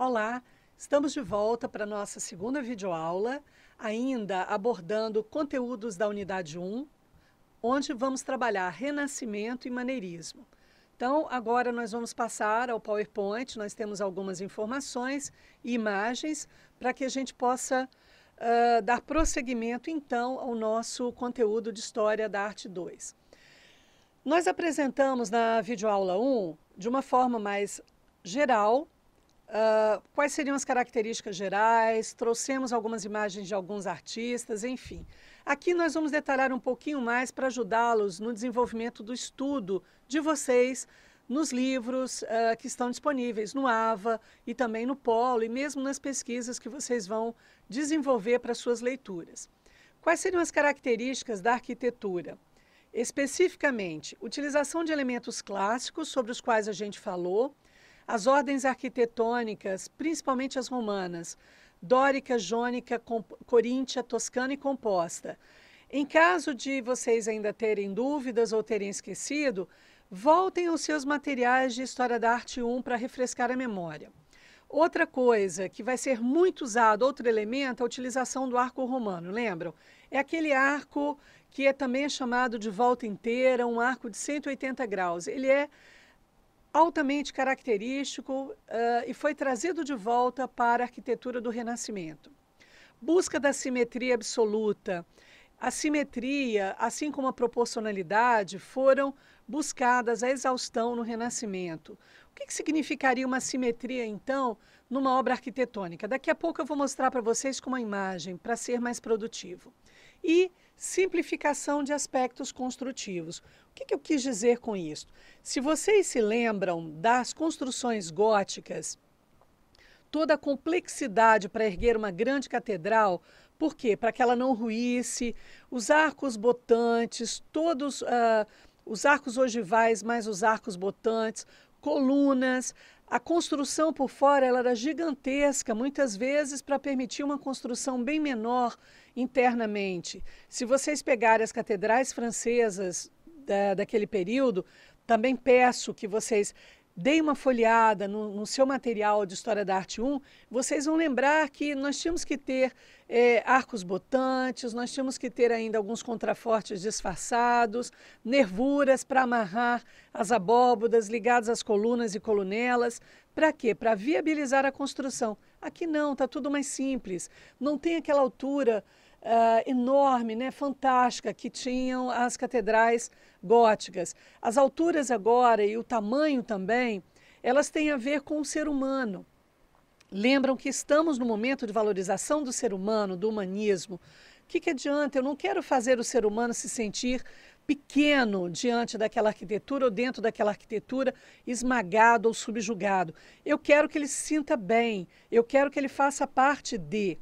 Olá, estamos de volta para nossa segunda videoaula, ainda abordando conteúdos da unidade 1, onde vamos trabalhar renascimento e maneirismo. Então, agora nós vamos passar ao PowerPoint, nós temos algumas informações e imagens para que a gente possa uh, dar prosseguimento, então, ao nosso conteúdo de História da Arte 2. Nós apresentamos na videoaula 1, de uma forma mais geral, ah, quais seriam as características gerais? Trouxemos algumas imagens de alguns artistas, enfim. Aqui nós vamos detalhar um pouquinho mais para ajudá-los no desenvolvimento do estudo de vocês nos livros uh, que estão disponíveis no AVA e também no Polo e mesmo nas pesquisas que vocês vão desenvolver para suas leituras. Quais seriam as características da arquitetura? Especificamente, utilização de elementos clássicos sobre os quais a gente falou, as ordens arquitetônicas, principalmente as romanas, dórica, jônica, coríntia, toscana e composta. Em caso de vocês ainda terem dúvidas ou terem esquecido, voltem aos seus materiais de História da Arte 1 para refrescar a memória. Outra coisa que vai ser muito usada, outro elemento, é a utilização do arco romano, lembram? É aquele arco que é também chamado de volta inteira, um arco de 180 graus. Ele é altamente característico uh, e foi trazido de volta para a arquitetura do Renascimento. Busca da simetria absoluta. A simetria, assim como a proporcionalidade, foram buscadas à exaustão no Renascimento. O que, que significaria uma simetria, então, numa obra arquitetônica? Daqui a pouco eu vou mostrar para vocês com uma imagem, para ser mais produtivo. E simplificação de aspectos construtivos. O que, que eu quis dizer com isso? Se vocês se lembram das construções góticas, toda a complexidade para erguer uma grande catedral, por quê? Para que ela não ruísse, os arcos botantes, todos uh, os arcos ogivais, mais os arcos botantes, colunas, a construção por fora ela era gigantesca, muitas vezes para permitir uma construção bem menor internamente. Se vocês pegarem as catedrais francesas da, daquele período, também peço que vocês deem uma folheada no, no, seu material de História da Arte 1, vocês vão lembrar que nós tínhamos que ter é, arcos botantes, nós tínhamos que ter ainda alguns contrafortes disfarçados, nervuras para amarrar as abóbodas ligadas às colunas e colunelas. Para quê? Para viabilizar a construção. Aqui não, está tudo mais simples. Não tem aquela altura uh, enorme, né, fantástica, que tinham as catedrais góticas. As alturas agora e o tamanho também, elas têm a ver com o ser humano. Lembram que estamos no momento de valorização do ser humano, do humanismo. O que, que adianta? Eu não quero fazer o ser humano se sentir pequeno diante daquela arquitetura ou dentro daquela arquitetura, esmagado ou subjugado. Eu quero que ele se sinta bem, eu quero que ele faça parte de.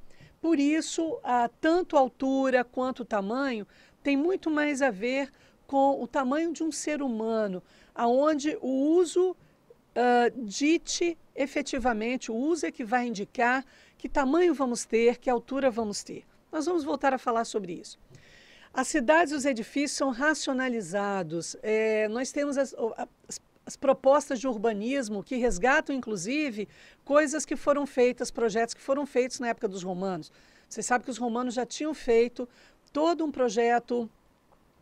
Por isso, a tanto altura quanto tamanho tem muito mais a ver com o tamanho de um ser humano, aonde o uso uh, dite efetivamente, o uso é que vai indicar que tamanho vamos ter, que altura vamos ter. Nós vamos voltar a falar sobre isso. As cidades e os edifícios são racionalizados. É, nós temos as, as as propostas de urbanismo que resgatam, inclusive, coisas que foram feitas, projetos que foram feitos na época dos romanos. Você sabe que os romanos já tinham feito todo um projeto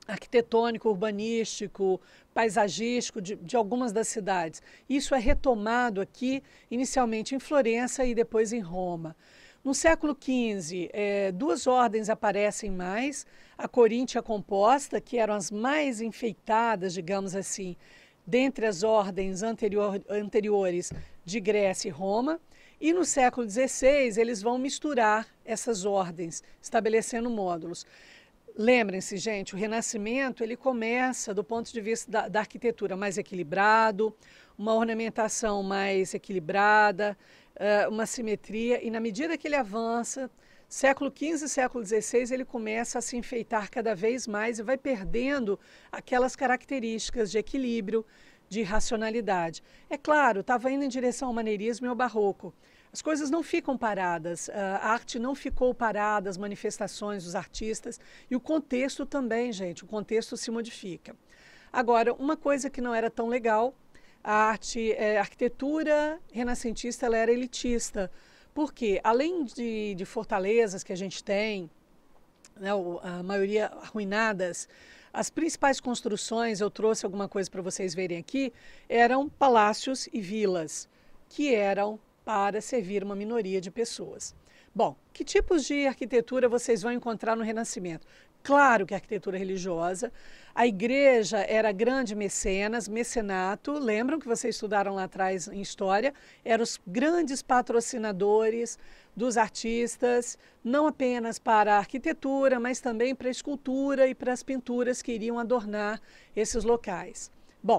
arquitetônico, urbanístico, paisagístico de, de, algumas das cidades. Isso é retomado aqui, inicialmente em Florença e depois em Roma. No século XV, é, eh, duas ordens aparecem mais: a Coríntia composta, que eram as mais enfeitadas, digamos assim, dentre as ordens anterior, anteriores de Grécia e Roma. E no século XVI eles vão misturar essas ordens, estabelecendo módulos. Lembrem-se, gente, o Renascimento ele começa do ponto de vista da, da arquitetura mais equilibrado, uma ornamentação mais equilibrada, uh, uma simetria, e na medida que ele avança, século XV, século XVI, ele começa a se enfeitar cada vez mais e vai perdendo aquelas características de equilíbrio, de racionalidade. É claro, estava indo em direção ao maneirismo e ao barroco. As coisas não ficam paradas, eh, a arte não ficou parada, as manifestações dos artistas e o contexto também, gente, o contexto se modifica. Agora, uma coisa que não era tão legal a arte, é, a arquitetura renascentista ela era elitista. Por quê? além de, de fortalezas que a gente tem, né, a maioria arruinadas, as principais construções, eu trouxe alguma coisa para vocês verem aqui, eram palácios e vilas, que eram para servir uma minoria de pessoas. Bom, que tipos de arquitetura vocês vão encontrar no Renascimento? Claro que a arquitetura religiosa. A igreja era grande mecenas, mecenato. Lembram que vocês estudaram lá atrás em história? Eram os grandes patrocinadores dos artistas, não apenas para a arquitetura, mas também para a escultura e para as pinturas que iriam adornar esses locais. Bom,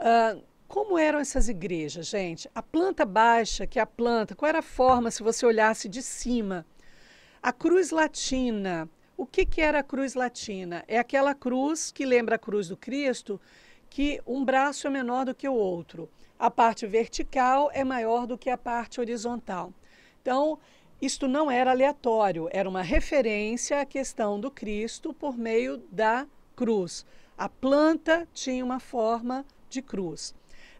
uh, como eram essas igrejas, gente? A planta baixa, que é a planta, qual era a forma se você olhasse de cima? A cruz latina, o que, que era a cruz latina? É aquela cruz que lembra a cruz do Cristo, que um braço é menor do que o outro. A parte vertical é maior do que a parte horizontal. Então, isto não era aleatório, era uma referência à questão do Cristo por meio da cruz. A planta tinha uma forma de cruz.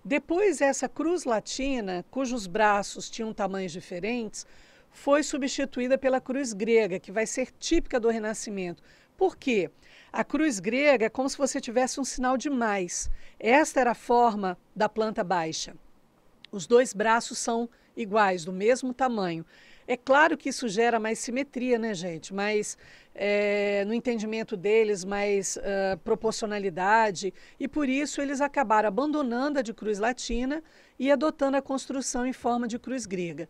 Depois, essa cruz latina, cujos braços tinham tamanhos diferentes, foi substituída pela cruz grega, que vai ser típica do Renascimento. Por quê? A cruz grega é como se você tivesse um sinal de mais. Esta era a forma da planta baixa. Os dois braços são iguais, do mesmo tamanho. É claro que isso gera mais simetria, né, gente? Mais é, no entendimento deles, mais uh, proporcionalidade. E por isso eles acabaram abandonando a de cruz latina e adotando a construção em forma de cruz grega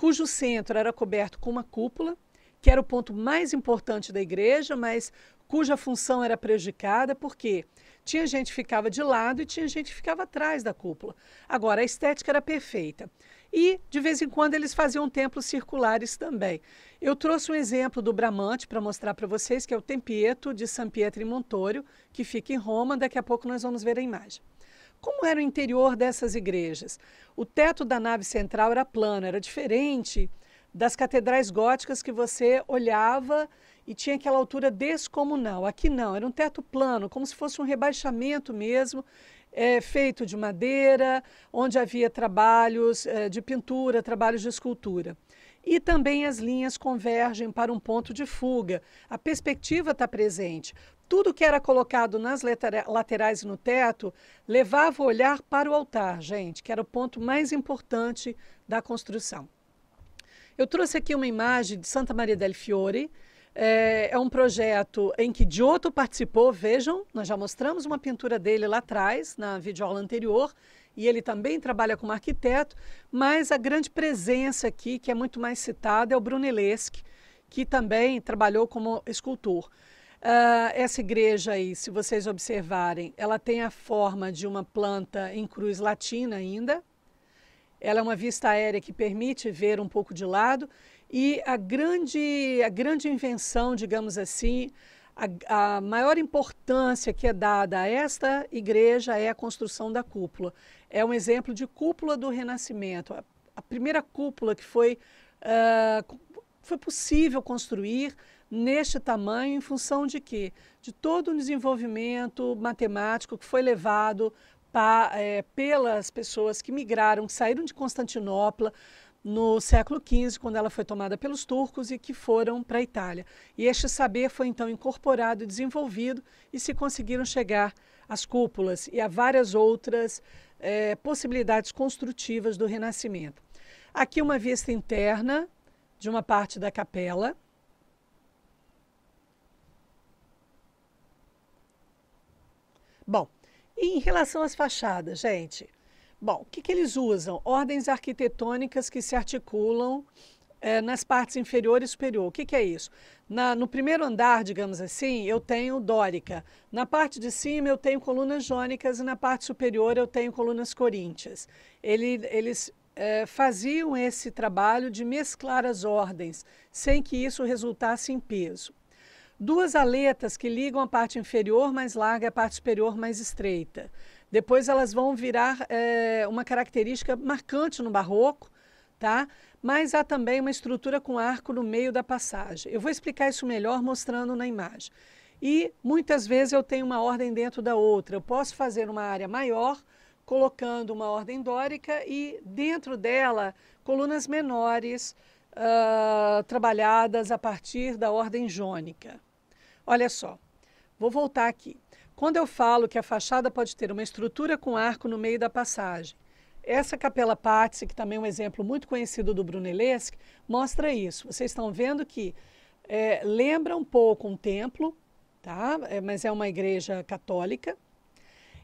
cujo centro era coberto com uma cúpula, que era o ponto mais importante da igreja, mas cuja função era prejudicada, porque tinha gente que ficava de lado e tinha gente que ficava atrás da cúpula. Agora, a estética era perfeita. E, de vez em quando, eles faziam templos circulares também. Eu trouxe um exemplo do Bramante para mostrar para vocês, que é o Tempieto de San Pietro in Montorio, que fica em Roma. Daqui a pouco nós vamos ver a imagem. Como era o interior dessas igrejas? O teto da nave central era plano, era diferente das catedrais góticas que você olhava e tinha aquela altura descomunal. Aqui não, era um teto plano, como se fosse um rebaixamento mesmo, é, feito de madeira, onde havia trabalhos é, de pintura, trabalhos de escultura. E também as linhas convergem para um ponto de fuga. A perspectiva está presente. Tudo que era colocado nas laterais e no teto levava o olhar para o altar, gente, que era o ponto mais importante da construção. Eu trouxe aqui uma imagem de Santa Maria del Fiore, é, é um projeto em que Giotto participou. Vejam, nós já mostramos uma pintura dele lá atrás, na videoaula anterior e ele também trabalha como arquiteto, mas a grande presença aqui, que é muito mais citada, é o Brunelleschi, que também trabalhou como escultor. Uh, essa igreja aí, se vocês observarem, ela tem a forma de uma planta em cruz latina ainda. Ela é uma vista aérea que permite ver um pouco de lado. E a grande, a grande invenção, digamos assim, a, a, maior importância que é dada a esta igreja é a construção da cúpula. É um exemplo de cúpula do Renascimento. A, a primeira cúpula que foi, uh, foi possível construir neste tamanho em função de quê? De todo o desenvolvimento matemático que foi levado Pa, é, pelas pessoas que migraram, que saíram de Constantinopla, no século XV, quando ela foi tomada pelos turcos e que foram para a Itália. E este saber foi então incorporado e desenvolvido, e se conseguiram chegar às cúpulas e a várias outras é, possibilidades construtivas do Renascimento. Aqui, uma vista interna de uma parte da capela. Bom, em relação às fachadas, gente, Bom, o que, que eles usam? Ordens arquitetônicas que se articulam é, nas partes inferior e superior. O que, que é isso? Na, no primeiro andar, digamos assim, eu tenho dórica. Na parte de cima eu tenho colunas jônicas e na parte superior eu tenho colunas coríntias. Ele, eles é, faziam esse trabalho de mesclar as ordens, sem que isso resultasse em peso. Duas aletas que ligam a parte inferior mais larga e a parte superior mais estreita. Depois elas vão virar é, uma característica marcante no barroco, tá? Mas há também uma estrutura com arco no meio da passagem. Eu vou explicar isso melhor mostrando na imagem. E muitas vezes eu tenho uma ordem dentro da outra. Eu posso fazer uma área maior colocando uma ordem dórica e dentro dela colunas menores uh, trabalhadas a partir da ordem jônica. Olha só, vou voltar aqui. Quando eu falo que a fachada pode ter uma estrutura com arco no meio da passagem, essa capela Pazzi, que também é um exemplo muito conhecido do Brunelleschi, mostra isso. Vocês estão vendo que é, lembra um pouco um templo, tá? É, mas é uma igreja católica,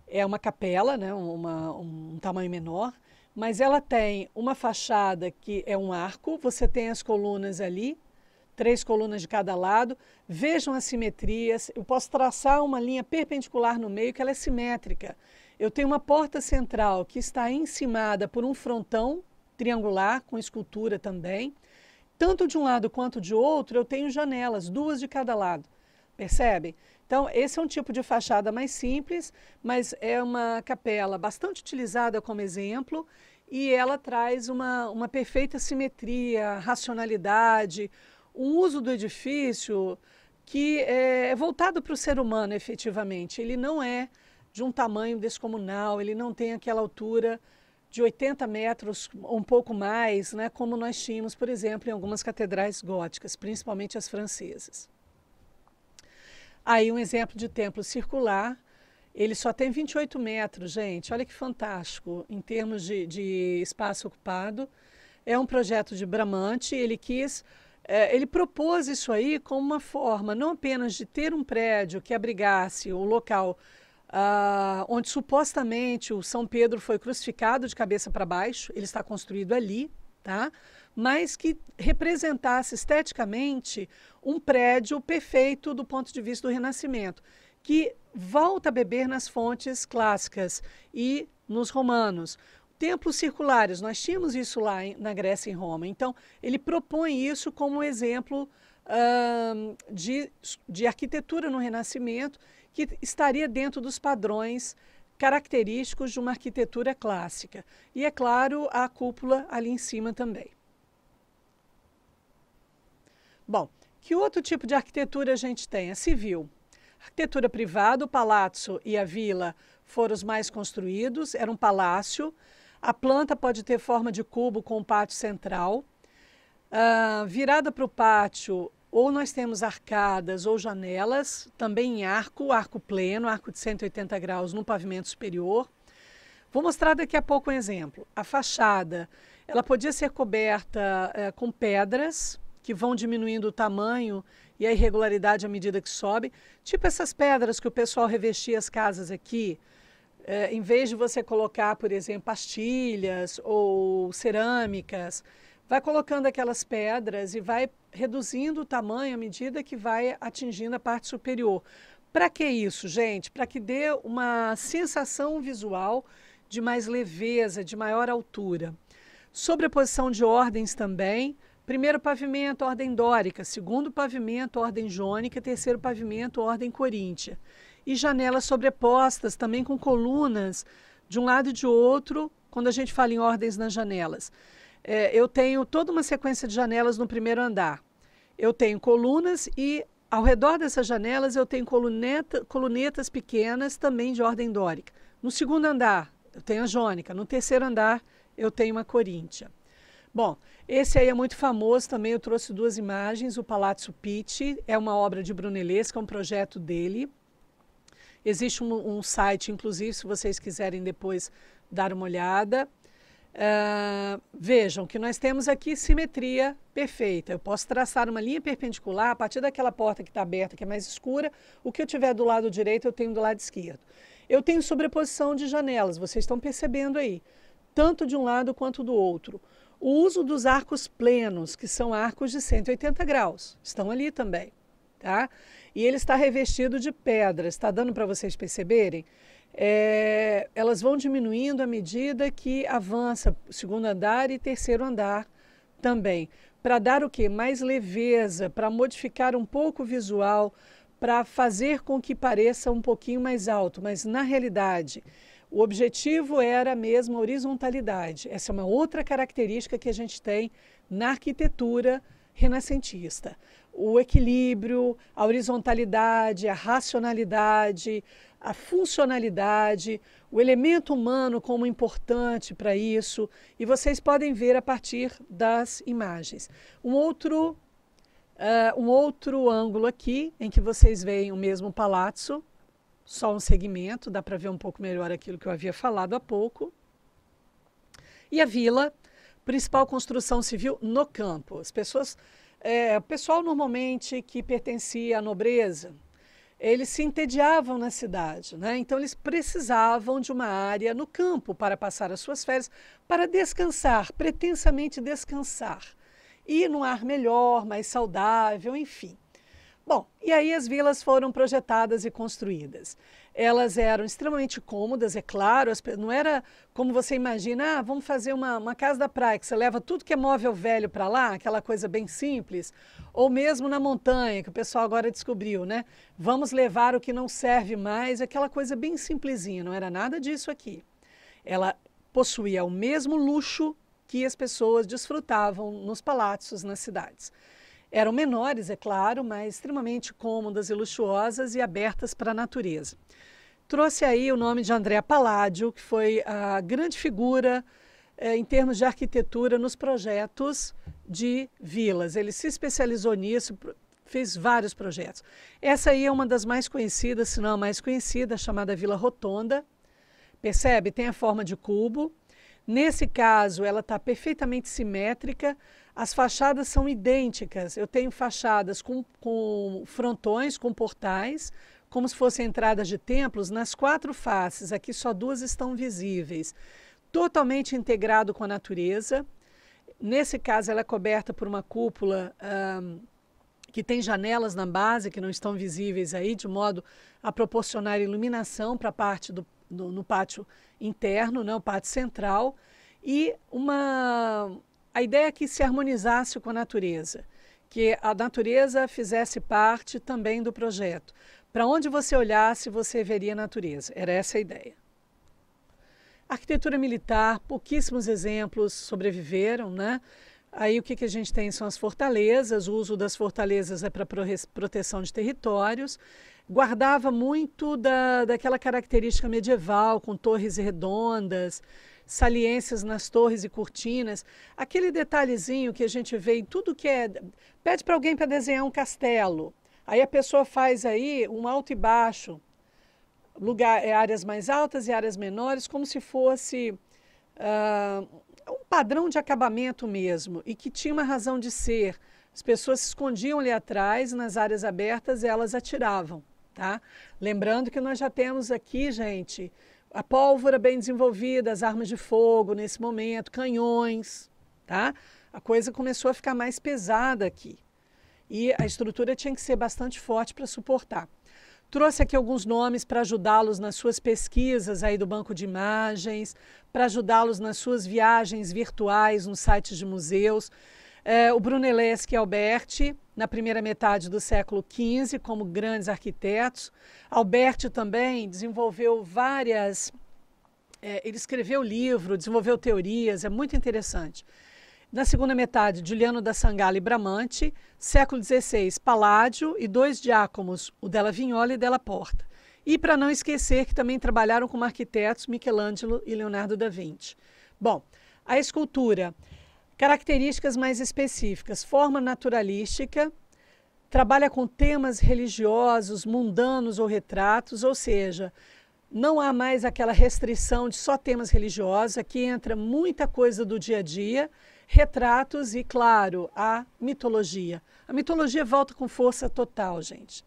é uma capela, né? Uma, um tamanho menor, mas ela tem uma fachada que é um arco, você tem as colunas ali, três colunas de cada lado. Vejam as simetrias. Eu posso traçar uma linha perpendicular no meio que ela é simétrica. Eu tenho uma porta central que está encimada por um frontão triangular com escultura também. Tanto de um lado quanto de outro, eu tenho janelas, duas de cada lado. Percebem? Então, esse é um tipo de fachada mais simples, mas é uma capela bastante utilizada como exemplo e ela traz uma, uma perfeita simetria, racionalidade, o uso do edifício que é, é voltado para o ser humano efetivamente. Ele não é de um tamanho descomunal, ele não tem aquela altura de 80 metros, um pouco mais, né, como nós tínhamos, por exemplo, em algumas catedrais góticas, principalmente as francesas. Aí um exemplo de templo circular, ele só tem 28 metros, gente, olha que fantástico, em termos de, de espaço ocupado. É um projeto de Bramante, ele quis é, ele propôs isso aí como uma forma não apenas de ter um prédio que abrigasse o local ah, onde supostamente o São Pedro foi crucificado de cabeça para baixo, ele está construído ali, tá? mas que representasse esteticamente um prédio perfeito do ponto de vista do Renascimento, que volta a beber nas fontes clássicas e nos romanos. Templos circulares, nós tínhamos isso lá em, na Grécia e em Roma. Então, ele propõe isso como um exemplo de, de arquitetura no Renascimento que estaria dentro dos padrões característicos de uma arquitetura clássica. E, é claro, a cúpula ali em cima também. Bom, que outro tipo de arquitetura a gente tem? A civil. Arquitetura privada, o palácio e a vila foram os mais construídos, era um palácio a planta pode ter forma de cubo com o pátio central. Ah, virada para o pátio, ou nós temos arcadas ou janelas, também em arco, arco pleno, arco de 180 graus no pavimento superior. Vou mostrar daqui a pouco um exemplo. A fachada, ela podia ser coberta eh, com pedras que vão diminuindo o tamanho e a irregularidade à medida que sobe, tipo essas pedras que o pessoal revestia as casas aqui, é, em vez de você colocar, por exemplo, pastilhas ou cerâmicas, vai colocando aquelas pedras e vai reduzindo o tamanho à medida que vai atingindo a parte superior. Para que isso, gente? Para que dê uma sensação visual de mais leveza, de maior altura. Sobreposição de ordens também. Primeiro pavimento, ordem dórica. Segundo pavimento, ordem jônica. Terceiro pavimento, ordem coríntia e janelas sobrepostas, também com colunas de um lado e de outro, quando a gente fala em ordens nas janelas. É, eu tenho toda uma sequência de janelas no primeiro andar. Eu tenho colunas e ao redor dessas janelas eu tenho coluneta, colunetas pequenas também de ordem dórica. No segundo andar eu tenho a jônica, no terceiro andar eu tenho uma coríntia. Bom, esse aí é muito famoso também, eu trouxe duas imagens, o Palazzo Pitti, é uma obra de Brunellesca é um projeto dele, Existe um, um site, inclusive, se vocês quiserem depois dar uma olhada. Uh, vejam que nós temos aqui simetria perfeita. Eu posso traçar uma linha perpendicular a partir daquela porta que está aberta, que é mais escura. O que eu tiver do lado direito, eu tenho do lado esquerdo. Eu tenho sobreposição de janelas, vocês estão percebendo aí, tanto de um lado quanto do outro. O uso dos arcos plenos, que são arcos de 180 graus, estão ali também. Tá? e ele está revestido de pedras. Está dando para vocês perceberem? É, elas vão diminuindo à medida que avança segundo andar e terceiro andar também. Para dar o que? Mais leveza, para modificar um pouco o visual, para fazer com que pareça um pouquinho mais alto, mas na realidade. O objetivo era mesmo a horizontalidade. Essa é uma outra característica que a gente tem na arquitetura renascentista o equilíbrio, a horizontalidade, a racionalidade, a funcionalidade, o elemento humano como importante para isso, e vocês podem ver a partir das imagens. Um outro, uh, um outro ângulo aqui, em que vocês veem o mesmo palazzo, só um segmento, dá para ver um pouco melhor aquilo que eu havia falado há pouco. E a vila, principal construção civil no campo. As pessoas é, o pessoal normalmente que pertencia à nobreza, eles se entediavam na cidade, né? Então eles precisavam de uma área no campo para passar as suas férias, para descansar, pretensamente descansar, e num ar melhor, mais saudável, enfim. Bom, e aí as vilas foram projetadas e construídas. Elas eram extremamente cômodas, é claro, as, não era como você imagina, ah, vamos fazer uma, uma casa da praia, que você leva tudo que é móvel velho para lá, aquela coisa bem simples, ou mesmo na montanha, que o pessoal agora descobriu, né? Vamos levar o que não serve mais, aquela coisa bem simplesinha, não era nada disso aqui. Ela possuía o mesmo luxo que as pessoas desfrutavam nos palácios, nas cidades. Eram menores, é claro, mas extremamente cômodas e luxuosas e abertas para a natureza. Trouxe aí o nome de Andréa Palladio, que foi a grande figura eh, em termos de arquitetura nos projetos de vilas. Ele se especializou nisso, fez vários projetos. Essa aí é uma das mais conhecidas, se não a mais conhecida, chamada Vila Rotonda. Percebe? Tem a forma de cubo. Nesse caso, ela está perfeitamente simétrica, as fachadas são idênticas. Eu tenho fachadas com, com frontões, com portais, como se fossem entradas de templos, nas quatro faces. Aqui só duas estão visíveis. Totalmente integrado com a natureza. Nesse caso, ela é coberta por uma cúpula. que tem janelas na base que não estão visíveis aí, de modo a proporcionar iluminação para a parte do, do, no pátio interno, né, o pátio central, e uma, a ideia é que se harmonizasse com a natureza, que a natureza fizesse parte também do projeto. Para onde você olhasse, você veria a natureza. Era essa a ideia. Arquitetura militar, pouquíssimos exemplos sobreviveram, né? Aí o que, que a gente tem são as fortalezas, o uso das fortalezas é para proteção de territórios. Guardava muito da, daquela característica medieval, com torres redondas, saliências nas torres e cortinas, aquele detalhezinho que a gente vê em tudo que é. Pede para alguém para desenhar um castelo. Aí a pessoa faz aí um alto e baixo, lugar, é, áreas mais altas e áreas menores, como se fosse uh, um padrão de acabamento mesmo, e que tinha uma razão de ser. As pessoas se escondiam ali atrás, nas áreas abertas, elas atiravam. Tá? Lembrando que nós já temos aqui, gente, a pólvora bem desenvolvida, as armas de fogo nesse momento, canhões, tá? A coisa começou a ficar mais pesada aqui. E a estrutura tinha que ser bastante forte para suportar. Trouxe aqui alguns nomes para ajudá-los nas suas pesquisas aí do banco de imagens, para ajudá-los nas suas viagens virtuais nos sites de museus. É, o Brunelleschi e Alberti, na primeira metade do século XV, como grandes arquitetos. Alberti também desenvolveu várias. É, ele escreveu livro, desenvolveu teorias, é muito interessante. Na segunda metade, Giuliano da Sangala e Bramante. Século XVI, Paládio e dois diáconos, o Della Vignola e Della Porta. E para não esquecer que também trabalharam como arquitetos Michelangelo e Leonardo da Vinci. Bom, a escultura Características mais específicas: forma naturalística, trabalha com temas religiosos, mundanos ou retratos, ou seja, não há mais aquela restrição de só temas religiosos, aqui entra muita coisa do dia a dia, retratos e, claro, a mitologia. A mitologia volta com força total, gente.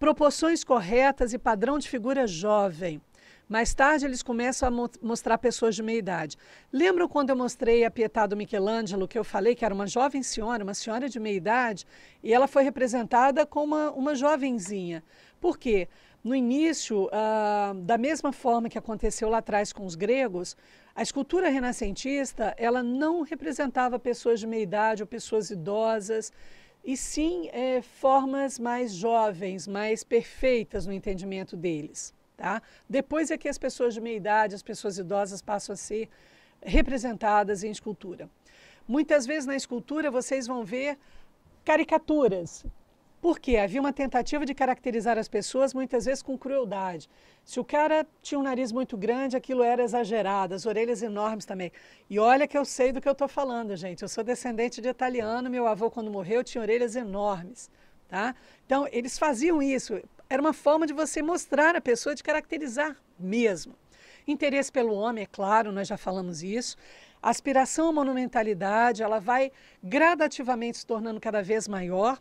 Proporções corretas e padrão de figura jovem. Mais tarde, eles começam a mo mostrar pessoas de meia idade. Lembram quando eu mostrei a Pietà do Michelangelo, que eu falei que era uma jovem senhora, uma senhora de meia idade, e ela foi representada como uma, uma jovenzinha. Por quê? No início, uh, da mesma forma que aconteceu lá atrás com os gregos, a escultura renascentista ela não representava pessoas de meia idade ou pessoas idosas, e sim é, formas mais jovens, mais perfeitas no entendimento deles. Tá? Depois é que as pessoas de meia idade, as pessoas idosas passam a ser representadas em escultura. Muitas vezes na escultura vocês vão ver caricaturas. Por quê? Havia uma tentativa de caracterizar as pessoas, muitas vezes com crueldade. Se o cara tinha um nariz muito grande, aquilo era exagerado, as orelhas enormes também. E olha que eu sei do que eu estou falando, gente. Eu sou descendente de italiano, meu avô, quando morreu, tinha orelhas enormes. Tá? Então, eles faziam isso era uma forma de você mostrar a pessoa, de caracterizar mesmo. Interesse pelo homem, é claro, nós já falamos isso. aspiração à monumentalidade, ela vai gradativamente se tornando cada vez maior.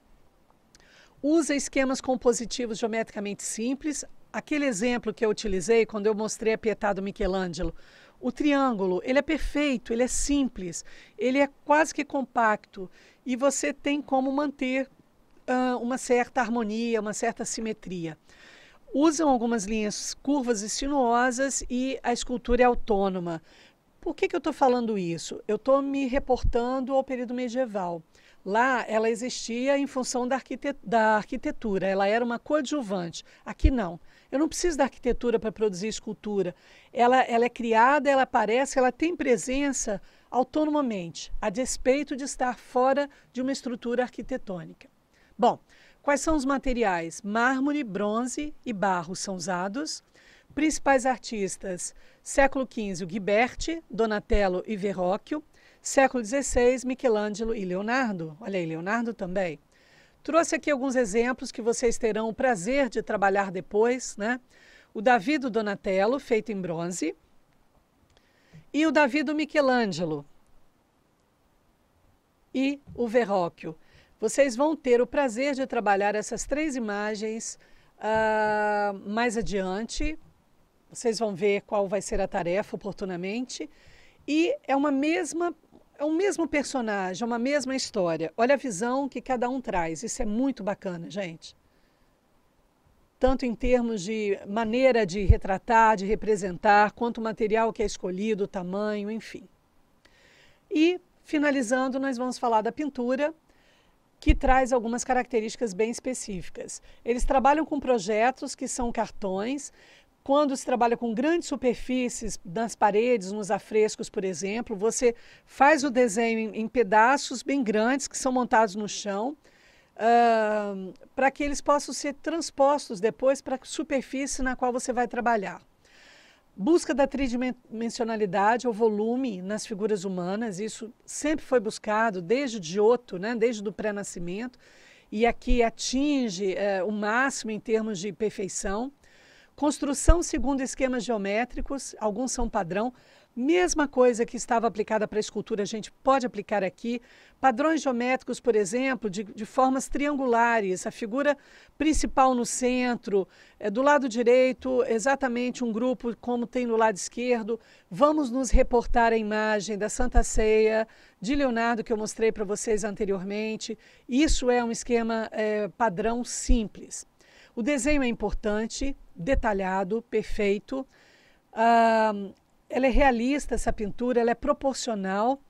Usa esquemas compositivos geometricamente simples. Aquele exemplo que eu utilizei quando eu mostrei a Pietà do Michelangelo, o triângulo, ele é perfeito, ele é simples, ele é quase que compacto e você tem como manter ah, uma certa harmonia, uma certa simetria. Usam algumas linhas curvas e sinuosas e a escultura é autônoma. Por que, que eu estou falando isso? Eu estou me reportando ao período medieval. Lá ela existia em função da, da arquitetura, ela era uma coadjuvante. Aqui não. Eu não preciso da arquitetura para produzir escultura. Ela, ela é criada, ela aparece, ela tem presença autonomamente, a despeito de estar fora de uma estrutura arquitetônica. Bom, quais são os materiais? Mármore, bronze e barro são usados. Principais artistas: século XV, Ghiberti, Donatello e Verrocchio. Século XVI, Michelangelo e Leonardo. Olha aí, Leonardo também. Trouxe aqui alguns exemplos que vocês terão o prazer de trabalhar depois, né? O Davi do Donatello, feito em bronze, e o Davi do Michelangelo e o Verrocchio. Vocês vão ter o prazer de trabalhar essas três imagens uh, mais adiante. Vocês vão ver qual vai ser a tarefa oportunamente. E é uma mesma, é um mesmo personagem, é uma mesma história. Olha a visão que cada um traz. Isso é muito bacana, gente. Tanto em termos de maneira de retratar, de representar, quanto o material que é escolhido, o tamanho, enfim. E, finalizando, nós vamos falar da pintura, que traz algumas características bem específicas. Eles trabalham com projetos que são cartões. Quando se trabalha com grandes superfícies nas paredes, nos afrescos, por exemplo, você faz o desenho em, pedaços bem grandes que são montados no chão. Uh, para que eles possam ser transpostos depois para a superfície na qual você vai trabalhar. Busca da tridimensionalidade ou volume nas figuras humanas, isso sempre foi buscado desde o Giotto, né, desde o pré-nascimento, e aqui atinge é, o máximo em termos de perfeição. Construção segundo esquemas geométricos, alguns são padrão, Mesma coisa que estava aplicada para a escultura, a gente pode aplicar aqui. Padrões geométricos, por exemplo, de, de formas triangulares, a figura principal no centro, é, do lado direito, exatamente um grupo como tem no lado esquerdo. Vamos nos reportar a imagem da Santa Ceia de Leonardo que eu mostrei para vocês anteriormente. Isso é um esquema é, padrão simples. O desenho é importante, detalhado, perfeito. Ah, ela é realista, essa pintura, ela é proporcional,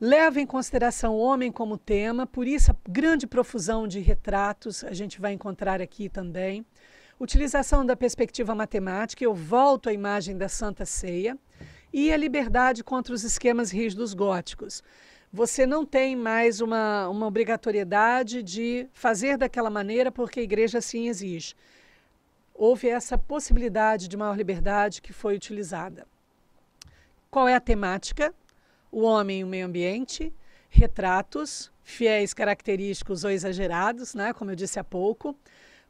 leva em consideração o homem como tema, por isso a grande profusão de retratos a gente vai encontrar aqui também. Utilização da perspectiva matemática, eu volto à imagem da Santa Ceia, e a liberdade contra os esquemas rígidos góticos. Você não tem mais uma, uma obrigatoriedade de fazer daquela maneira porque a igreja assim exige. Houve essa possibilidade de maior liberdade que foi utilizada. Qual é a temática? O homem e o meio ambiente, retratos, fiéis característicos ou exagerados, né? como eu disse há pouco,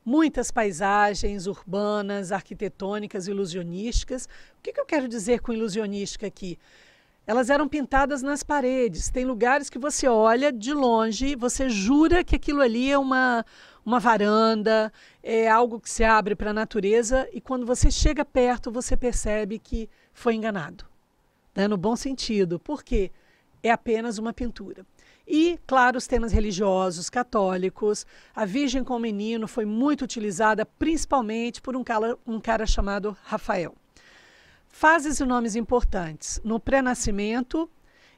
muitas paisagens urbanas, arquitetônicas, ilusionísticas. O que, que eu quero dizer com ilusionística aqui? Elas eram pintadas nas paredes. Tem lugares que você olha de longe, você jura que aquilo ali é uma, uma varanda, é algo que se abre para a natureza, e quando você chega perto, você percebe que foi enganado né, no bom sentido, porque é apenas uma pintura. E, claro, os temas religiosos, católicos. A Virgem com o Menino foi muito utilizada, principalmente por um cara, um cara chamado Rafael. Fases e nomes importantes. No pré-nascimento,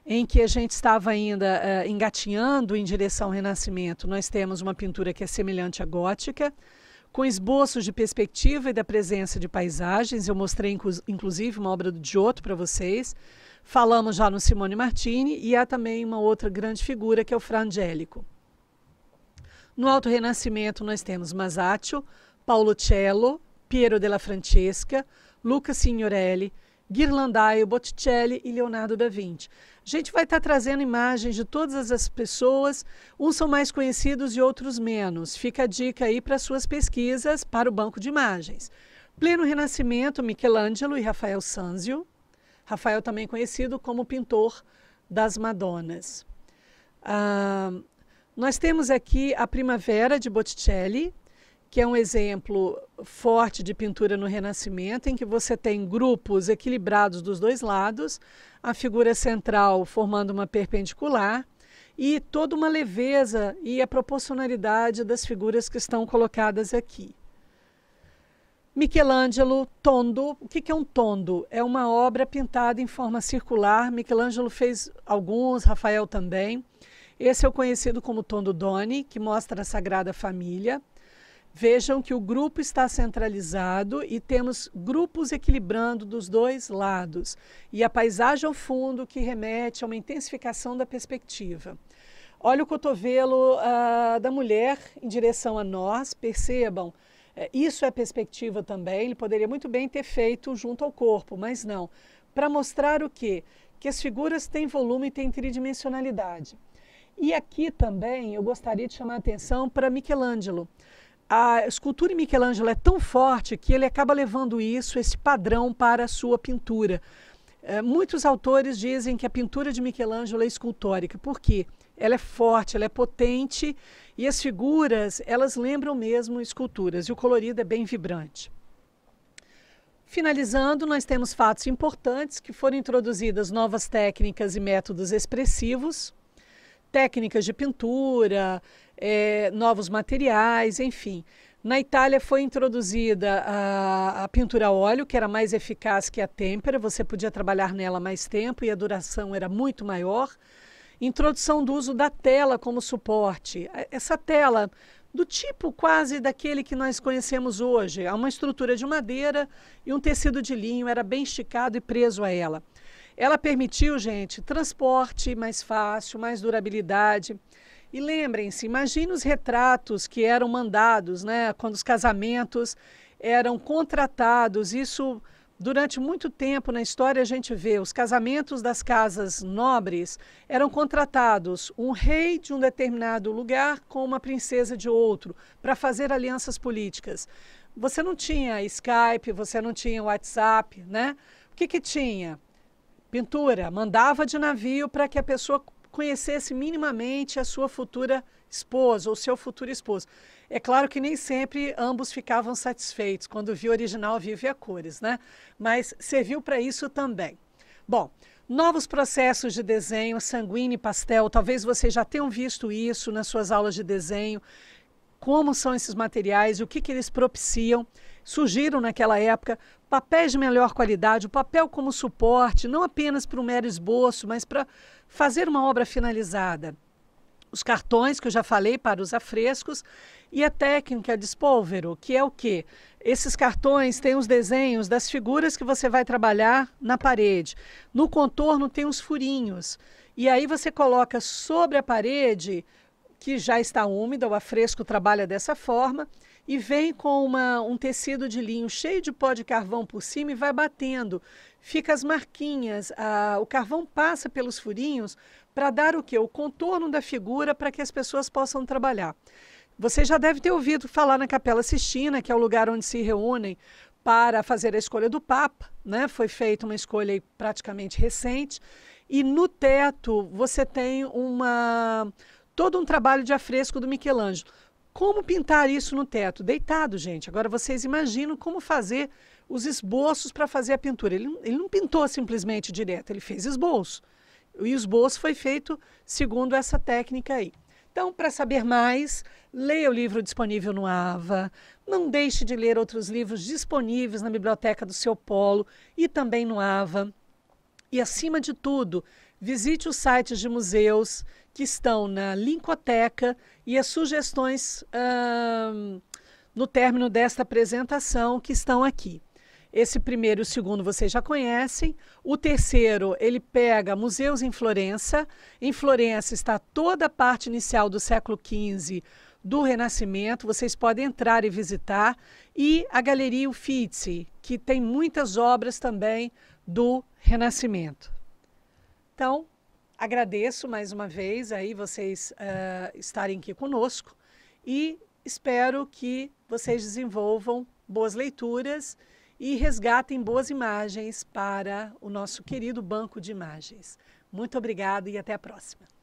em que a gente estava ainda uh, engatinhando em direção ao Renascimento, nós temos uma pintura que é semelhante à gótica, com esboços de perspectiva e da presença de paisagens. Eu mostrei, inclusive, uma obra do Giotto para vocês. Falamos já no Simone Martini e há também uma outra grande figura, que é o Frangélico. No Alto Renascimento, nós temos Masaccio, Paulo Cello, Piero della Francesca, Luca Signorelli, Ghirlandaio, Botticelli e Leonardo da Vinci. A gente vai estar tá trazendo imagens de todas as pessoas, uns são mais conhecidos e outros menos. Fica a dica aí para suas pesquisas para o banco de imagens. Pleno Renascimento, Michelangelo e Rafael Sanzio. Rafael também conhecido como pintor das Madonas. Ah, nós temos aqui a Primavera de Botticelli, que é um exemplo forte de pintura no Renascimento, em que você tem grupos equilibrados dos dois lados, a figura central formando uma perpendicular e toda uma leveza e a proporcionalidade das figuras que estão colocadas aqui. Michelangelo, tondo. O que é um tondo? É uma obra pintada em forma circular. Michelangelo fez alguns, Rafael também. Esse é o conhecido como Tondo Doni, que mostra a Sagrada Família. Vejam que o grupo está centralizado e temos grupos equilibrando dos dois lados. E a paisagem ao fundo que remete a uma intensificação da perspectiva. Olha o cotovelo uh, da mulher em direção a nós, percebam. Eh, isso é perspectiva também, ele poderia muito bem ter feito junto ao corpo, mas não. Para mostrar o quê? Que as figuras têm volume e têm tridimensionalidade. E aqui também eu gostaria de chamar a atenção para Michelangelo a escultura em Michelangelo é tão forte que ele acaba levando isso, esse padrão, para a sua pintura. É, muitos autores dizem que a pintura de Michelangelo é escultórica, porque ela é forte, ela é potente e as figuras elas lembram mesmo esculturas e o colorido é bem vibrante. Finalizando, nós temos fatos importantes que foram introduzidas novas técnicas e métodos expressivos, técnicas de pintura, é, novos materiais, enfim. Na Itália foi introduzida a, a, pintura a óleo, que era mais eficaz que a têmpera, você podia trabalhar nela mais tempo e a duração era muito maior. Introdução do uso da tela como suporte. É, essa tela, do tipo quase daquele que nós conhecemos hoje, é uma estrutura de madeira e um tecido de linho, era bem esticado e preso a ela. Ela permitiu, gente, transporte mais fácil, mais durabilidade. E lembrem-se, imagine os retratos que eram mandados, né, quando os casamentos eram contratados. Isso durante muito tempo na história a gente vê os casamentos das casas nobres eram contratados um rei de um determinado lugar com uma princesa de outro para fazer alianças políticas. Você não tinha Skype, você não tinha WhatsApp, né? O que, que tinha? Pintura, mandava de navio para que a pessoa conhecesse minimamente a sua futura esposa ou seu futuro esposo. É claro que nem sempre ambos ficavam satisfeitos quando viu o original Vive a Cores, né? Mas serviu para isso também. Bom, novos processos de desenho, sanguíneo e pastel, talvez vocês já tenham visto isso nas suas aulas de desenho. Como são esses materiais, o que, que eles propiciam, surgiram naquela época papéis de melhor qualidade, o papel como suporte, não apenas para um mero esboço, mas para fazer uma obra finalizada. Os cartões que eu já falei para os afrescos e a técnica de spolvero, que é o que? Esses cartões têm os desenhos das figuras que você vai trabalhar na parede. No contorno tem os furinhos. E aí você coloca sobre a parede, que já está úmida, o afresco trabalha dessa forma, e vem com uma, um tecido de linho cheio de pó de carvão por cima e vai batendo. Fica as marquinhas, a, o carvão passa pelos furinhos para dar o que? O contorno da figura para que as pessoas possam trabalhar. Você já deve ter ouvido falar na Capela Sistina, que é o lugar onde se reúnem para fazer a escolha do Papa, né? Foi feita uma escolha praticamente recente. E no teto você tem uma todo um trabalho de afresco do Michelangelo. Como pintar isso no teto? Deitado, gente. Agora vocês imaginam como fazer os esboços para fazer a pintura. Ele, ele não pintou simplesmente direto, ele fez esboço. E o esboço foi feito segundo essa técnica aí. Então, para saber mais, leia o livro disponível no AVA. Não deixe de ler outros livros disponíveis na biblioteca do seu polo e também no AVA. E, acima de tudo, visite os sites de museus que estão na Lincoteca e as sugestões hum, no término desta apresentação que estão aqui. Esse primeiro e o segundo vocês já conhecem. O terceiro, ele pega museus em Florença. Em Florença está toda a parte inicial do século XV do Renascimento. Vocês podem entrar e visitar. E a Galeria Uffizi, que tem muitas obras também do renascimento. Então, agradeço mais uma vez aí vocês uh, estarem aqui conosco e espero que vocês desenvolvam boas leituras e resgatem boas imagens para o nosso querido banco de imagens. Muito obrigado e até a próxima.